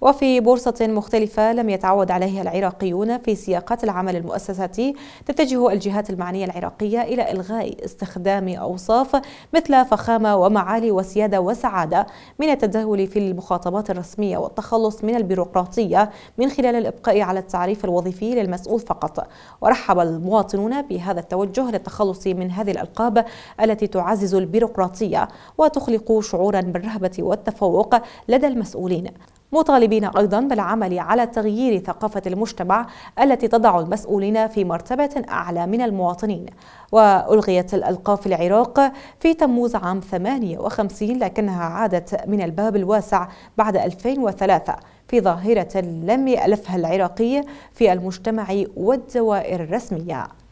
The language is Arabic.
وفي بورصة مختلفة لم يتعود عليها العراقيون في سياقات العمل المؤسساتي تتجه الجهات المعنية العراقية إلى إلغاء استخدام أوصاف مثل فخامة ومعالي وسيادة وسعادة من التداول في المخاطبات الرسمية والتخلص من البيروقراطية من خلال الإبقاء على التعريف الوظيفي للمسؤول فقط ورحب المواطنون بهذا التوجه للتخلص من هذه الألقاب التي تعزز البيروقراطية وتخلق شعورا بالرهبة والتفوق لدى المسؤولين مطالبين أيضا بالعمل على تغيير ثقافة المجتمع التي تضع المسؤولين في مرتبة أعلى من المواطنين وألغيت الألقاب في العراق في تموز عام 58 لكنها عادت من الباب الواسع بعد 2003 في ظاهرة لم يألفها العراقي في المجتمع والدوائر الرسمية